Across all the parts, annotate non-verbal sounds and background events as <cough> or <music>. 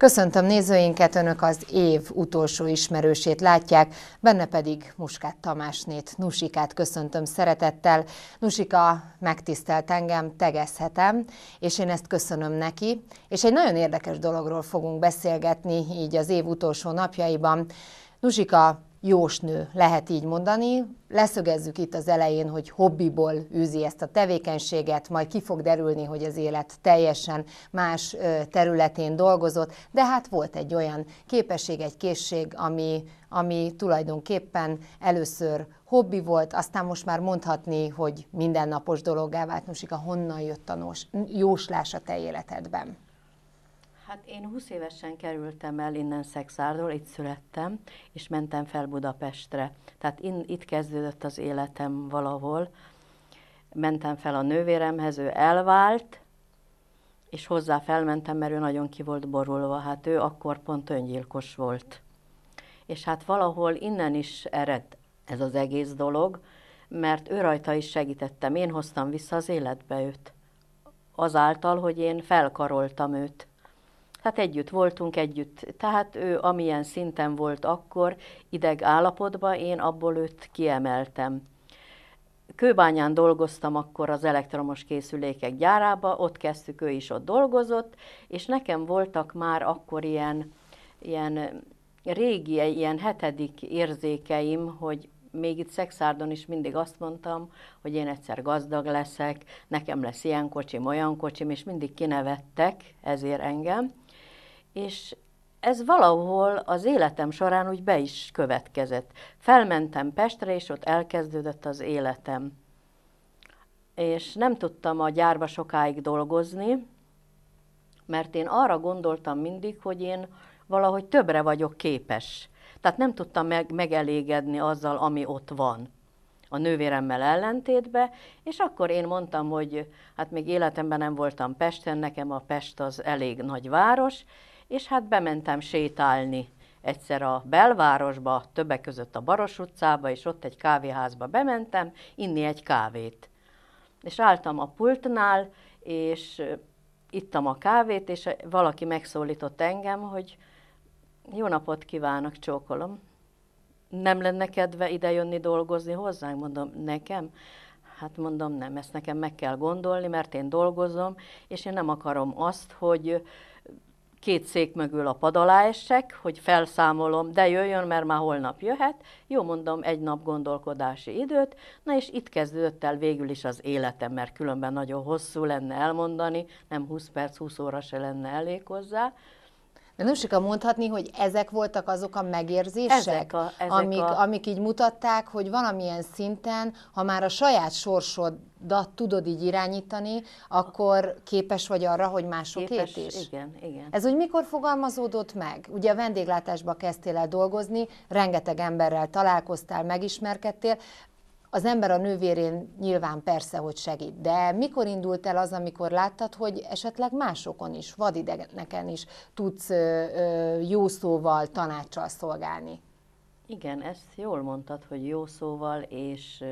Köszöntöm nézőinket, önök az év utolsó ismerősét látják, benne pedig Muskát Tamásnét, Nusikát köszöntöm szeretettel. Nusika megtisztelt engem, tegezhetem, és én ezt köszönöm neki. És egy nagyon érdekes dologról fogunk beszélgetni így az év utolsó napjaiban. Nusika jósnő, lehet így mondani. Leszögezzük itt az elején, hogy hobbiból űzi ezt a tevékenységet, majd ki fog derülni, hogy az élet teljesen más területén dolgozott, de hát volt egy olyan képesség, egy készség, ami, ami tulajdonképpen először hobbi volt, aztán most már mondhatni, hogy mindennapos dologgá vált. a honnan jött a nos, jóslás a te életedben? Hát én 20 évesen kerültem el innen Szexárdról, itt születtem, és mentem fel Budapestre. Tehát in, itt kezdődött az életem valahol. Mentem fel a nővéremhez, ő elvált, és hozzá felmentem, mert ő nagyon ki volt borulva. Hát ő akkor pont öngyilkos volt. És hát valahol innen is ered ez az egész dolog, mert ő rajta is segítettem. Én hoztam vissza az életbe őt. Azáltal, hogy én felkaroltam őt Hát együtt voltunk együtt. Tehát ő amilyen szinten volt akkor, ideg állapotban, én abból őt kiemeltem. Kőbányán dolgoztam akkor az elektromos készülékek gyárába, ott kezdtük, ő is ott dolgozott, és nekem voltak már akkor ilyen, ilyen régi, ilyen hetedik érzékeim, hogy még itt Szexárdon is mindig azt mondtam, hogy én egyszer gazdag leszek, nekem lesz ilyen kocsim, olyan kocsim, és mindig kinevettek ezért engem. És ez valahol az életem során úgy be is következett. Felmentem Pestre, és ott elkezdődött az életem. És nem tudtam a gyárba sokáig dolgozni, mert én arra gondoltam mindig, hogy én valahogy többre vagyok képes. Tehát nem tudtam meg, megelégedni azzal, ami ott van a nővéremmel ellentétbe, és akkor én mondtam, hogy hát még életemben nem voltam Pesten, nekem a Pest az elég nagy város, és hát bementem sétálni egyszer a belvárosba, többek között a Baros utcába, és ott egy kávéházba bementem inni egy kávét. És álltam a pultnál, és ittam a kávét, és valaki megszólított engem, hogy jó napot kívánok, csókolom. Nem lenne kedve idejönni dolgozni hozzánk? Mondom, nekem? Hát mondom, nem, ezt nekem meg kell gondolni, mert én dolgozom, és én nem akarom azt, hogy két szék mögül a pad alá esek, hogy felszámolom, de jöjjön, mert már holnap jöhet. Jó mondom, egy nap gondolkodási időt. Na és itt kezdődött el végül is az életem, mert különben nagyon hosszú lenne elmondani, nem 20 perc, 20 óra se lenne elég hozzá. De Nusika, mondhatni, hogy ezek voltak azok a megérzések, ezek a, ezek amik, a... amik így mutatták, hogy valamilyen szinten, ha már a saját sorsodat tudod így irányítani, akkor képes vagy arra, hogy másokét is. Igen, igen. Ez úgy mikor fogalmazódott meg? Ugye a vendéglátásba kezdtél el dolgozni, rengeteg emberrel találkoztál, megismerkedtél. Az ember a nővérén nyilván persze, hogy segít, de mikor indult el az, amikor láttad, hogy esetleg másokon is, vadidegeneken is tudsz ö, ö, jó szóval, tanácssal szolgálni? Igen, ezt jól mondtad, hogy jó szóval és,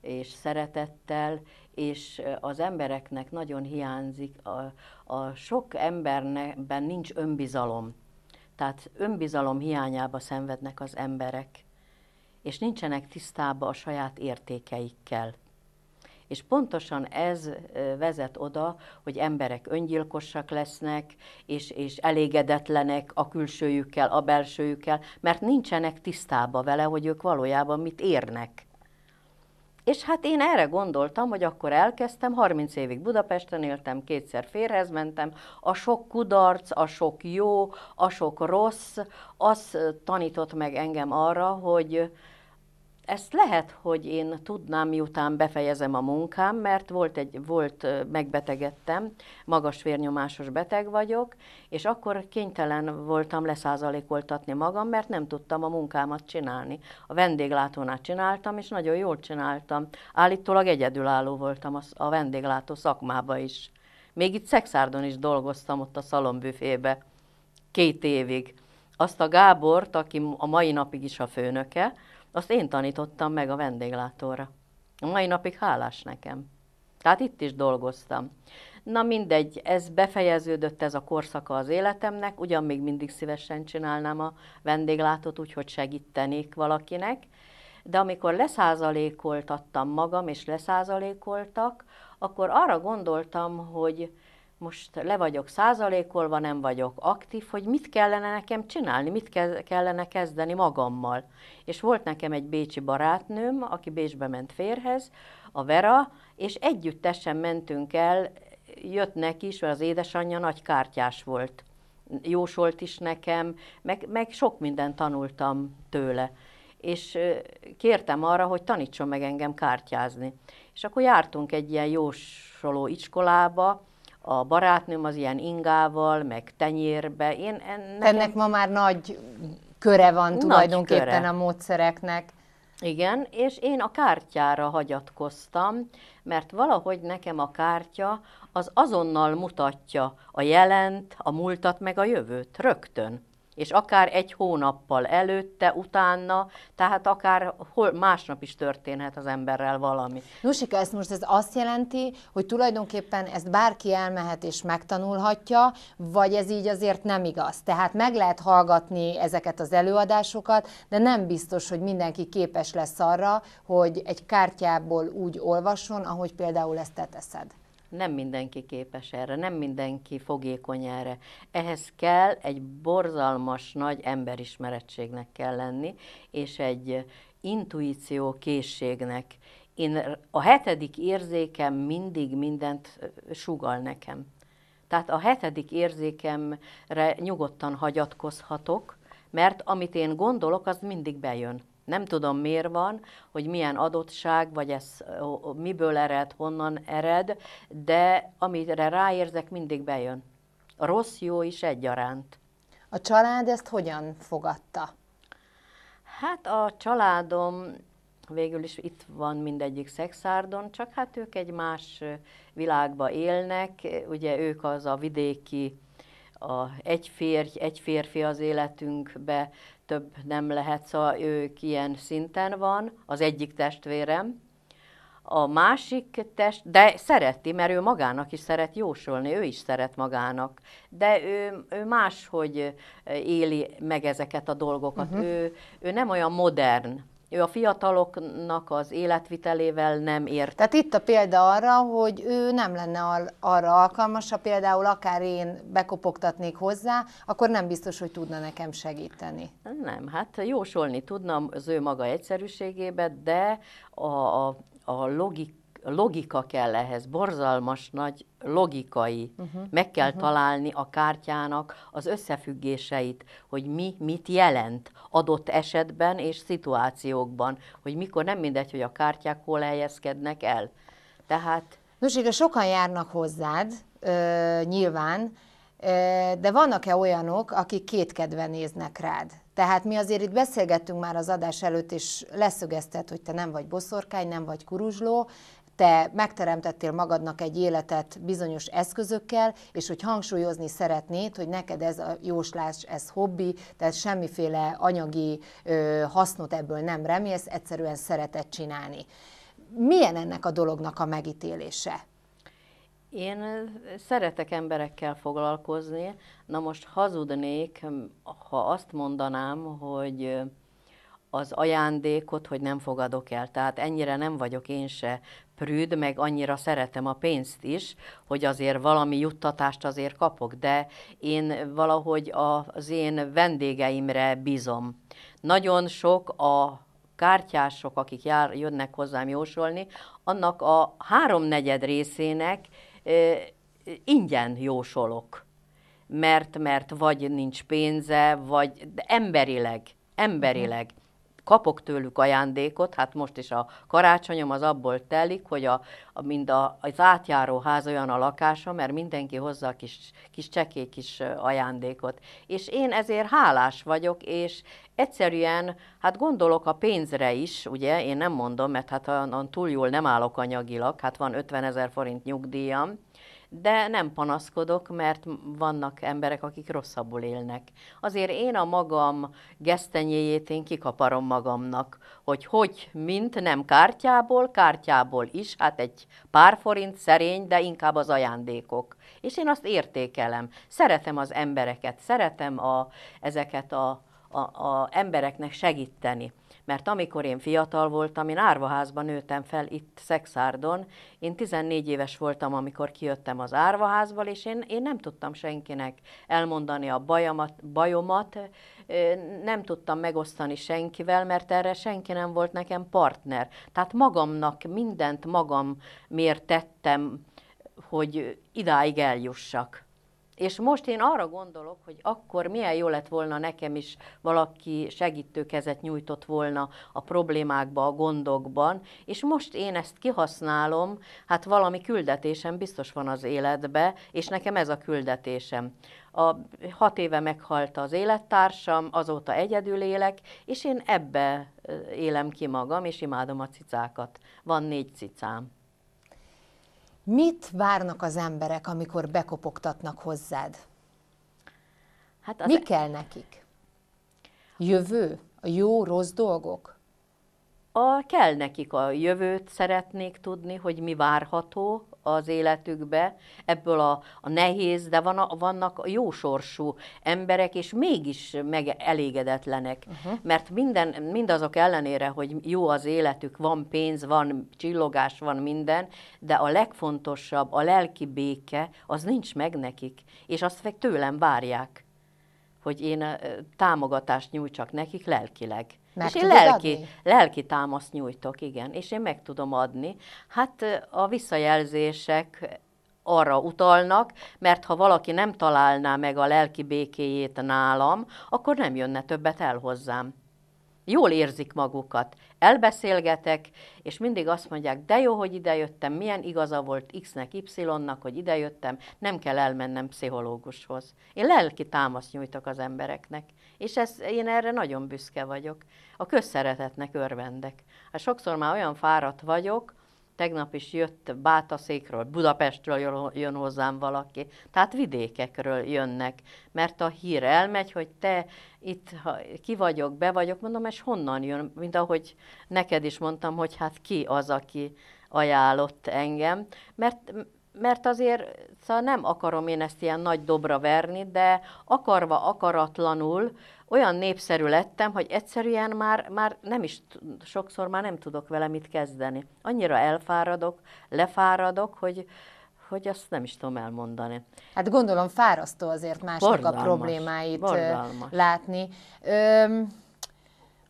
és szeretettel, és az embereknek nagyon hiányzik, a, a sok emberben nincs önbizalom. Tehát önbizalom hiányába szenvednek az emberek és nincsenek tisztába a saját értékeikkel. És pontosan ez vezet oda, hogy emberek öngyilkosak lesznek, és, és elégedetlenek a külsőjükkel, a belsőjükkel, mert nincsenek tisztába vele, hogy ők valójában mit érnek. És hát én erre gondoltam, hogy akkor elkezdtem, 30 évig Budapesten éltem, kétszer férhez mentem, a sok kudarc, a sok jó, a sok rossz, az tanított meg engem arra, hogy ezt lehet, hogy én tudnám, miután befejezem a munkám, mert volt egy, volt, megbetegedtem, magas vérnyomásos beteg vagyok, és akkor kénytelen voltam leszázalékoltatni magam, mert nem tudtam a munkámat csinálni. A vendéglátónát csináltam, és nagyon jól csináltam. Állítólag egyedülálló voltam a vendéglátó szakmába is. Még itt Szexárdon is dolgoztam ott a szalombüfébe két évig. Azt a Gábort, aki a mai napig is a főnöke, azt én tanítottam meg a vendéglátóra. A mai napig hálás nekem. Tehát itt is dolgoztam. Na mindegy, ez befejeződött ez a korszaka az életemnek, ugyan még mindig szívesen csinálnám a vendéglátót, úgyhogy segítenék valakinek, de amikor leszázalékoltattam magam, és leszázalékoltak, akkor arra gondoltam, hogy most le vagyok százalékolva, nem vagyok aktív, hogy mit kellene nekem csinálni, mit ke- kellene kezdeni magammal. És volt nekem egy bécsi barátnőm, aki Bécsbe ment férhez, a Vera, és együttesen mentünk el, jött neki is, mert az édesanyja nagy kártyás volt. Jósolt is nekem, meg, meg sok mindent tanultam tőle. És kértem arra, hogy tanítson meg engem kártyázni. És akkor jártunk egy ilyen jósoló iskolába, a barátnőm az ilyen ingával, meg tenyérbe. Én, ennek, ennek ma már nagy köre van nagy tulajdonképpen köre. a módszereknek. Igen, és én a kártyára hagyatkoztam, mert valahogy nekem a kártya az azonnal mutatja a jelent, a múltat, meg a jövőt, rögtön és akár egy hónappal előtte, utána, tehát akár hol, másnap is történhet az emberrel valami. Nusika, ezt most ez azt jelenti, hogy tulajdonképpen ezt bárki elmehet és megtanulhatja, vagy ez így azért nem igaz? Tehát meg lehet hallgatni ezeket az előadásokat, de nem biztos, hogy mindenki képes lesz arra, hogy egy kártyából úgy olvasson, ahogy például ezt te teszed. Nem mindenki képes erre, nem mindenki fogékony erre. Ehhez kell egy borzalmas nagy emberismerettségnek kell lenni, és egy intuíció készségnek. Én a hetedik érzékem mindig mindent sugal nekem. Tehát a hetedik érzékemre nyugodtan hagyatkozhatok, mert amit én gondolok, az mindig bejön. Nem tudom miért van, hogy milyen adottság, vagy ez miből ered, honnan ered, de amire ráérzek, mindig bejön. A rossz, jó is egyaránt. A család ezt hogyan fogadta? Hát a családom végül is itt van mindegyik szexárdon, csak hát ők egy más világba élnek, ugye ők az a vidéki a egy férj, egy férfi az életünkbe több nem lehet, szóval ők ilyen szinten van, az egyik testvérem. A másik test, de szereti, mert ő magának is szeret jósolni, ő is szeret magának, de ő, ő máshogy éli meg ezeket a dolgokat. Uh-huh. Ő, ő nem olyan modern, ő a fiataloknak az életvitelével nem ért. Tehát itt a példa arra, hogy ő nem lenne ar- arra alkalmas, ha például akár én bekopogtatnék hozzá, akkor nem biztos, hogy tudna nekem segíteni. Nem, hát jósolni tudna az ő maga egyszerűségébe, de a, a, a logik logika kell ehhez, borzalmas nagy logikai. Uh-huh. Meg kell uh-huh. találni a kártyának az összefüggéseit, hogy mi mit jelent adott esetben és szituációkban, hogy mikor nem mindegy, hogy a kártyák hol helyezkednek el. Tehát... nos, igen sokan járnak hozzád, ö, nyilván, ö, de vannak-e olyanok, akik kétkedve néznek rád? Tehát mi azért itt beszélgettünk már az adás előtt, és leszögezted, hogy te nem vagy boszorkány, nem vagy kuruzsló, te megteremtettél magadnak egy életet bizonyos eszközökkel, és hogy hangsúlyozni szeretnéd, hogy neked ez a jóslás, ez hobbi, tehát semmiféle anyagi ö, hasznot ebből nem remélsz, egyszerűen szeretet csinálni. Milyen ennek a dolognak a megítélése? Én szeretek emberekkel foglalkozni. Na most hazudnék, ha azt mondanám, hogy az ajándékot, hogy nem fogadok el. Tehát ennyire nem vagyok én se prűd, meg annyira szeretem a pénzt is, hogy azért valami juttatást azért kapok, de én valahogy az én vendégeimre bízom. Nagyon sok a kártyások, akik jár, jönnek hozzám jósolni, annak a háromnegyed részének e, ingyen jósolok. Mert, mert vagy nincs pénze, vagy de emberileg, emberileg kapok tőlük ajándékot, hát most is a karácsonyom az abból telik, hogy a, a mind a, az ház olyan a lakása, mert mindenki hozza a kis, kis csekély kis ajándékot. És én ezért hálás vagyok, és egyszerűen, hát gondolok a pénzre is, ugye, én nem mondom, mert hát olyan túl jól nem állok anyagilag, hát van 50 ezer forint nyugdíjam, de nem panaszkodok, mert vannak emberek, akik rosszabbul élnek. Azért én a magam gesztenyéjét én kikaparom magamnak, hogy hogy, mint nem kártyából, kártyából is, hát egy pár forint szerény, de inkább az ajándékok. És én azt értékelem. Szeretem az embereket, szeretem a, ezeket a a, a embereknek segíteni. Mert amikor én fiatal voltam, én árvaházban nőttem fel itt Szexárdon, én 14 éves voltam, amikor kijöttem az árvaházból, és én, én nem tudtam senkinek elmondani a bajamat, bajomat, nem tudtam megosztani senkivel, mert erre senki nem volt nekem partner. Tehát magamnak mindent magam miért tettem, hogy idáig eljussak. És most én arra gondolok, hogy akkor milyen jó lett volna nekem is valaki segítőkezet nyújtott volna a problémákba, a gondokban, és most én ezt kihasználom, hát valami küldetésem biztos van az életbe, és nekem ez a küldetésem. A hat éve meghalt az élettársam, azóta egyedül élek, és én ebbe élem ki magam, és imádom a cicákat. Van négy cicám. Mit várnak az emberek, amikor bekopogtatnak hozzád? Hát az... Mi kell nekik? Jövő? A jó, rossz dolgok? A, kell nekik a jövőt, szeretnék tudni, hogy mi várható, az életükbe, ebből a, a nehéz, de van a, vannak jó sorsú emberek, és mégis meg elégedetlenek. Uh-huh. Mert minden, mindazok ellenére, hogy jó az életük, van pénz, van csillogás, van minden, de a legfontosabb, a lelki béke, az nincs meg nekik, és azt meg tőlem várják hogy én támogatást nyújtsak nekik lelkileg. Meg és én lelki, adni? lelki támaszt nyújtok, igen, és én meg tudom adni. Hát a visszajelzések arra utalnak, mert ha valaki nem találná meg a lelki békéjét nálam, akkor nem jönne többet el hozzám jól érzik magukat. Elbeszélgetek, és mindig azt mondják, de jó, hogy idejöttem, milyen igaza volt X-nek, Y-nak, hogy idejöttem, nem kell elmennem pszichológushoz. Én lelki támaszt nyújtok az embereknek, és ez, én erre nagyon büszke vagyok. A közszeretetnek örvendek. Hát sokszor már olyan fáradt vagyok, Tegnap is jött Bátaszékről, Budapestről jön hozzám valaki. Tehát vidékekről jönnek, mert a hír elmegy, hogy te itt ha ki vagyok, be vagyok, mondom, és honnan jön, mint ahogy neked is mondtam, hogy hát ki az, aki ajánlott engem, mert mert azért szóval nem akarom én ezt ilyen nagy dobra verni, de akarva, akaratlanul olyan népszerű lettem, hogy egyszerűen már, már nem is, sokszor már nem tudok vele mit kezdeni. Annyira elfáradok, lefáradok, hogy, hogy azt nem is tudom elmondani. Hát gondolom fárasztó azért másnak a problémáit bordalmas. látni. Öm,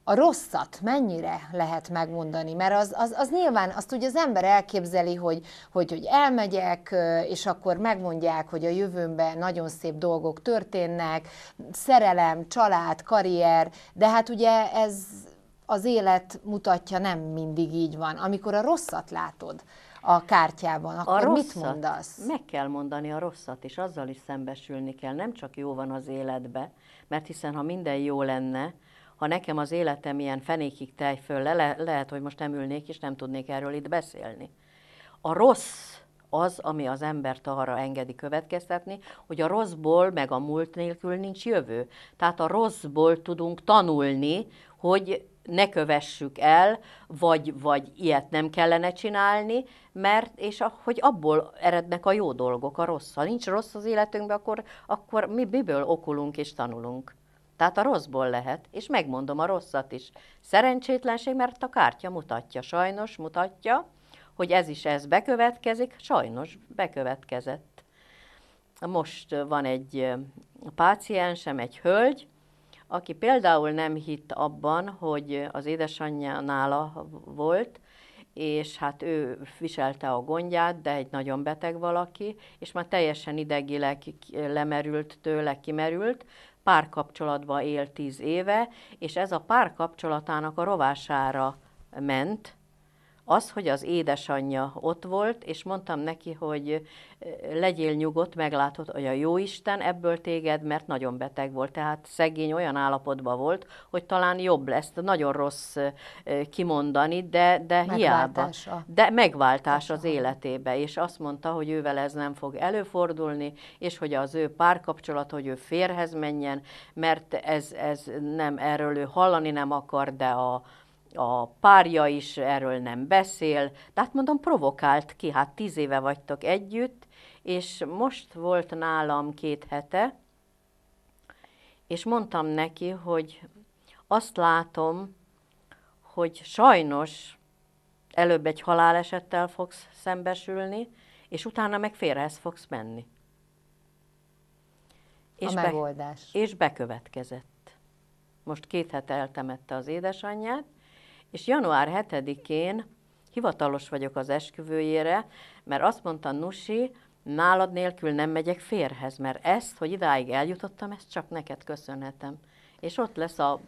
a rosszat mennyire lehet megmondani? Mert az, az, az nyilván azt ugye az ember elképzeli, hogy, hogy, hogy elmegyek, és akkor megmondják, hogy a jövőmben nagyon szép dolgok történnek, szerelem, család, karrier, de hát ugye ez az élet mutatja, nem mindig így van. Amikor a rosszat látod, a kártyában, akkor a rosszat, mit mondasz? Meg kell mondani a rosszat, és azzal is szembesülni kell. Nem csak jó van az életbe, mert hiszen ha minden jó lenne, ha nekem az életem ilyen fenékig tej föl, le, lehet, hogy most nem ülnék és nem tudnék erről itt beszélni. A rossz az, ami az embert arra engedi következtetni, hogy a rosszból meg a múlt nélkül nincs jövő. Tehát a rosszból tudunk tanulni, hogy ne kövessük el, vagy, vagy ilyet nem kellene csinálni, mert és a, hogy abból erednek a jó dolgok, a rossz. Ha nincs rossz az életünkben, akkor, akkor mi miből okulunk és tanulunk. Tehát a rosszból lehet, és megmondom a rosszat is. Szerencsétlenség, mert a kártya mutatja, sajnos mutatja, hogy ez is ez bekövetkezik, sajnos bekövetkezett. Most van egy páciensem, egy hölgy, aki például nem hitt abban, hogy az édesanyja nála volt, és hát ő viselte a gondját, de egy nagyon beteg valaki, és már teljesen idegileg lemerült tőle, kimerült, párkapcsolatba él tíz éve, és ez a párkapcsolatának a rovására ment, az, hogy az édesanyja ott volt, és mondtam neki, hogy legyél nyugodt, meglátod, hogy a jó Isten ebből téged, mert nagyon beteg volt. Tehát szegény olyan állapotban volt, hogy talán jobb lesz. Nagyon rossz kimondani, de, de hiába. De megváltás az életébe. És azt mondta, hogy ővel ez nem fog előfordulni, és hogy az ő párkapcsolat, hogy ő férhez menjen, mert ez, ez nem erről ő hallani nem akar, de a, a párja is erről nem beszél, de hát mondom, provokált ki, hát tíz éve vagytok együtt, és most volt nálam két hete, és mondtam neki, hogy azt látom, hogy sajnos előbb egy halálesettel fogsz szembesülni, és utána meg félrehez fogsz menni. A megoldás. Be, és bekövetkezett. Most két hete eltemette az édesanyját, és január 7-én hivatalos vagyok az esküvőjére, mert azt mondta Nusi, nálad nélkül nem megyek férhez, mert ezt, hogy idáig eljutottam, ezt csak neked köszönhetem. És ott lesz a,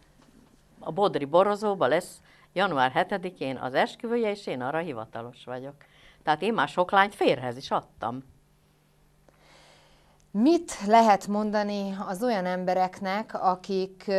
a Bodri borozóba lesz január 7-én az esküvője, és én arra hivatalos vagyok. Tehát én már sok lányt férhez is adtam. Mit lehet mondani az olyan embereknek, akik,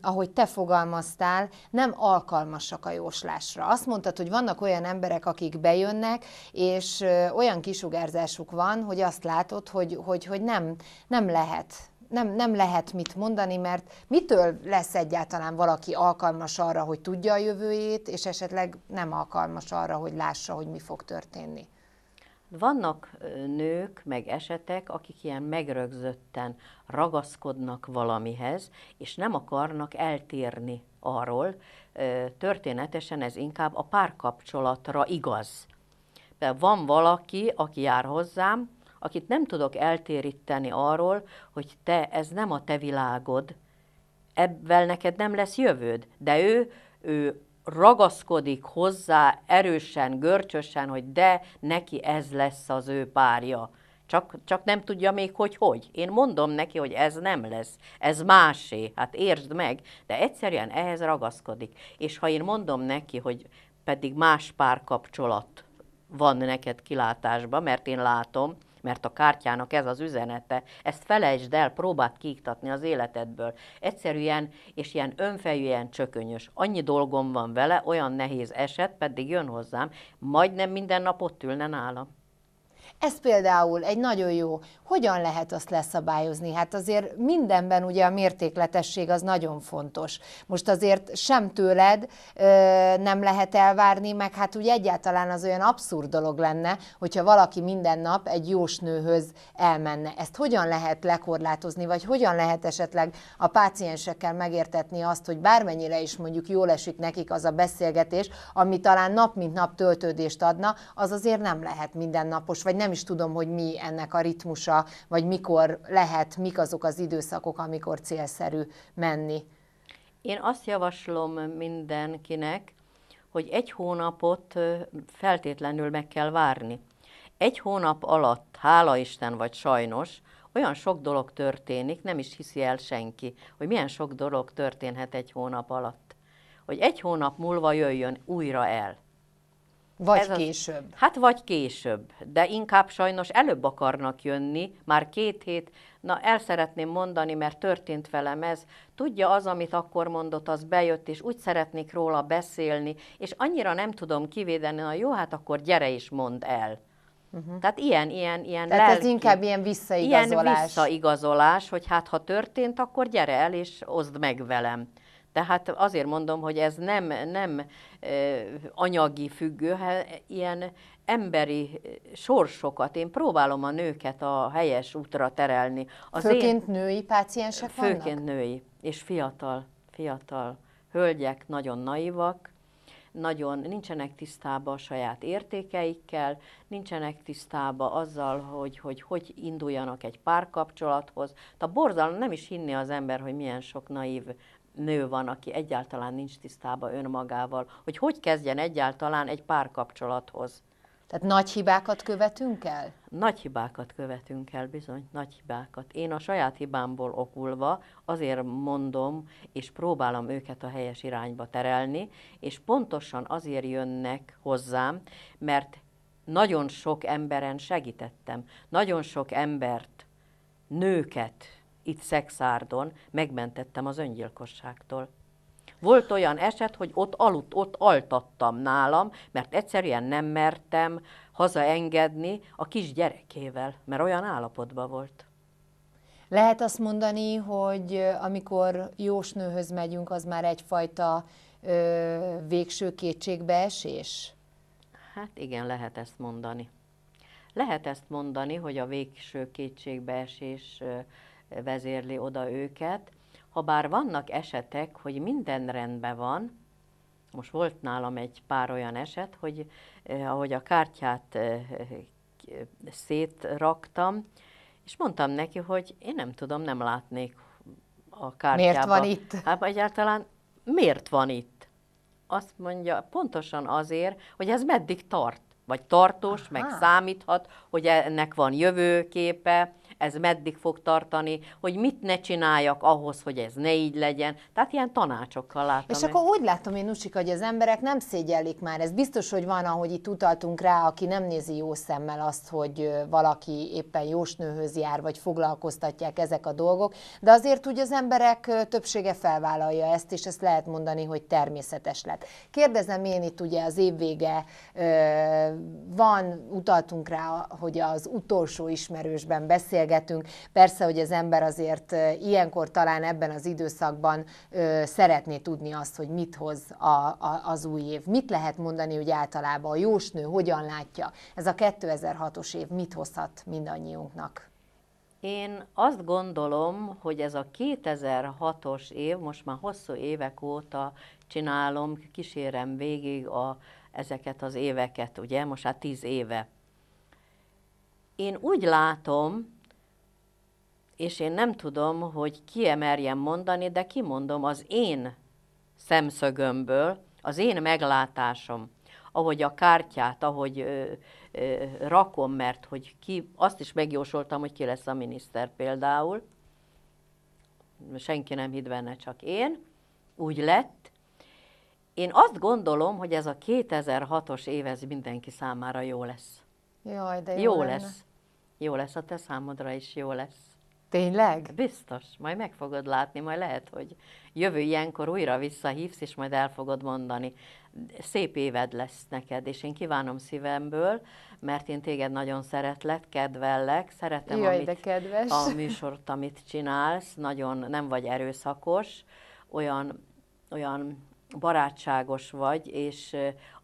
ahogy te fogalmaztál, nem alkalmasak a jóslásra? Azt mondtad, hogy vannak olyan emberek, akik bejönnek, és olyan kisugárzásuk van, hogy azt látod, hogy, hogy, hogy nem, nem lehet nem, nem lehet mit mondani, mert mitől lesz egyáltalán valaki alkalmas arra, hogy tudja a jövőjét, és esetleg nem alkalmas arra, hogy lássa, hogy mi fog történni? Vannak nők, meg esetek, akik ilyen megrögzötten ragaszkodnak valamihez, és nem akarnak eltérni arról. Történetesen ez inkább a párkapcsolatra igaz. De van valaki, aki jár hozzám, akit nem tudok eltéríteni arról, hogy te, ez nem a te világod, ebben neked nem lesz jövőd, de ő, ő ragaszkodik hozzá erősen, görcsösen, hogy de neki ez lesz az ő párja. Csak, csak nem tudja még, hogy hogy. Én mondom neki, hogy ez nem lesz, ez másé, hát értsd meg, de egyszerűen ehhez ragaszkodik. És ha én mondom neki, hogy pedig más párkapcsolat van neked kilátásba, mert én látom, mert a kártyának ez az üzenete, ezt felejtsd el, próbáld kiiktatni az életedből. Egyszerűen és ilyen önfejű, ilyen csökönyös. Annyi dolgom van vele, olyan nehéz eset, pedig jön hozzám, majdnem minden nap ott ülne nálam. Ez például egy nagyon jó, hogyan lehet azt leszabályozni? Hát azért mindenben ugye a mértékletesség az nagyon fontos. Most azért sem tőled ö, nem lehet elvárni, meg hát ugye egyáltalán az olyan abszurd dolog lenne, hogyha valaki minden nap egy jósnőhöz elmenne. Ezt hogyan lehet lekorlátozni, vagy hogyan lehet esetleg a páciensekkel megértetni azt, hogy bármennyire is mondjuk jól esik nekik az a beszélgetés, ami talán nap mint nap töltődést adna, az azért nem lehet mindennapos, vagy nem nem is tudom, hogy mi ennek a ritmusa, vagy mikor lehet, mik azok az időszakok, amikor célszerű menni. Én azt javaslom mindenkinek, hogy egy hónapot feltétlenül meg kell várni. Egy hónap alatt, hála Isten vagy sajnos, olyan sok dolog történik, nem is hiszi el senki, hogy milyen sok dolog történhet egy hónap alatt. Hogy egy hónap múlva jöjjön újra el. Vagy ez később. Az, hát vagy később, de inkább sajnos előbb akarnak jönni, már két hét. Na, el szeretném mondani, mert történt velem ez. Tudja, az, amit akkor mondott, az bejött, és úgy szeretnék róla beszélni, és annyira nem tudom kivédeni, na jó, hát akkor gyere is mondd el. Uh-huh. Tehát ilyen, ilyen, ilyen Tehát lelki, ez inkább ilyen visszaigazolás. Ilyen visszaigazolás, hogy hát ha történt, akkor gyere el és oszd meg velem. Tehát azért mondom, hogy ez nem, nem anyagi függő, hát ilyen emberi sorsokat. Én próbálom a nőket a helyes útra terelni. Az főként én, női páciensek Főként vannak? női, és fiatal, fiatal hölgyek, nagyon naivak, nagyon nincsenek tisztában a saját értékeikkel, nincsenek tisztában azzal, hogy hogy, hogy induljanak egy párkapcsolathoz. A borzalom nem is hinni az ember, hogy milyen sok naív nő van, aki egyáltalán nincs tisztában önmagával, hogy hogy kezdjen egyáltalán egy párkapcsolathoz. Tehát nagy hibákat követünk el? Nagy hibákat követünk el, bizony, nagy hibákat. Én a saját hibámból okulva azért mondom, és próbálom őket a helyes irányba terelni, és pontosan azért jönnek hozzám, mert nagyon sok emberen segítettem, nagyon sok embert, nőket, itt Szexárdon megmentettem az öngyilkosságtól. Volt olyan eset, hogy ott aludt, ott altattam nálam, mert egyszerűen nem mertem hazaengedni a kis gyerekével, mert olyan állapotban volt. Lehet azt mondani, hogy amikor jósnőhöz megyünk, az már egyfajta ö, végső kétségbeesés? Hát igen, lehet ezt mondani. Lehet ezt mondani, hogy a végső kétségbeesés ö, vezérli oda őket. Habár vannak esetek, hogy minden rendben van, most volt nálam egy pár olyan eset, hogy eh, ahogy a kártyát eh, szétraktam, és mondtam neki, hogy én nem tudom, nem látnék a kártyába. Miért van itt? Hát egyáltalán miért van itt? Azt mondja, pontosan azért, hogy ez meddig tart. Vagy tartós, Aha. meg számíthat, hogy ennek van jövőképe, ez meddig fog tartani, hogy mit ne csináljak ahhoz, hogy ez ne így legyen. Tehát ilyen tanácsokkal látom. És én. akkor úgy látom én, Nusika, hogy az emberek nem szégyellik már. Ez biztos, hogy van, ahogy itt utaltunk rá, aki nem nézi jó szemmel azt, hogy valaki éppen jósnőhöz jár, vagy foglalkoztatják ezek a dolgok, de azért úgy az emberek többsége felvállalja ezt, és ezt lehet mondani, hogy természetes lett. Kérdezem én itt ugye az évvége van, utaltunk rá, hogy az utolsó ismerősben beszélgetünk, beszélgetünk. Persze, hogy az ember azért ilyenkor talán ebben az időszakban ö, szeretné tudni azt, hogy mit hoz a, a, az új év. Mit lehet mondani úgy általában, a jósnő hogyan látja? Ez a 2006-os év mit hozhat mindannyiunknak? Én azt gondolom, hogy ez a 2006-os év, most már hosszú évek óta csinálom, kísérem végig a, ezeket az éveket, ugye, most már tíz éve. Én úgy látom, és én nem tudom, hogy emerjem mondani, de kimondom az én szemszögömből, az én meglátásom, ahogy a kártyát, ahogy ö, ö, rakom, mert hogy ki, azt is megjósoltam, hogy ki lesz a miniszter például, senki nem hitt benne, csak én, úgy lett. Én azt gondolom, hogy ez a 2006-os év, ez mindenki számára jó lesz. Jaj, de jó, jó lesz. Jó lesz a te számodra is, jó lesz. Tényleg? Biztos, majd meg fogod látni, majd lehet, hogy jövő ilyenkor újra visszahívsz, és majd el fogod mondani. Szép éved lesz neked, és én kívánom szívemből, mert én téged nagyon szeretlek, kedvellek, szeretem Jaj, amit, de kedves. a műsort, amit csinálsz, nagyon nem vagy erőszakos, olyan, olyan barátságos vagy, és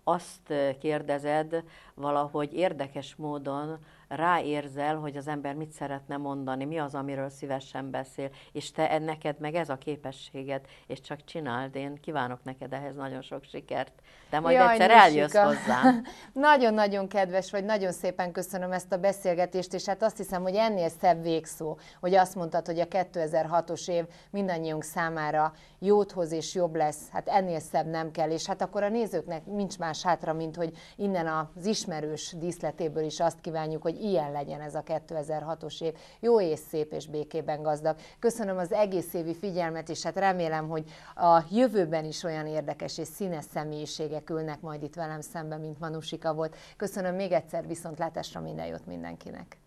azt kérdezed valahogy érdekes módon, ráérzel, hogy az ember mit szeretne mondani, mi az, amiről szívesen beszél, és te e- neked meg ez a képességet, és csak csináld, én kívánok neked ehhez nagyon sok sikert. De majd Jaj, egyszer eljössz sika. hozzám. <laughs> Nagyon-nagyon kedves vagy, nagyon szépen köszönöm ezt a beszélgetést, és hát azt hiszem, hogy ennél szebb végszó, hogy azt mondtad, hogy a 2006-os év mindannyiunk számára jót hoz és jobb lesz, hát ennél szebb nem kell, és hát akkor a nézőknek nincs más hátra, mint hogy innen az ismerős díszletéből is azt kívánjuk, hogy hogy ilyen legyen ez a 2006-os év. Jó és szép és békében gazdag. Köszönöm az egész évi figyelmet, és hát remélem, hogy a jövőben is olyan érdekes és színes személyiségek ülnek majd itt velem szemben, mint Manusika volt. Köszönöm még egyszer viszontlátásra minden jót mindenkinek.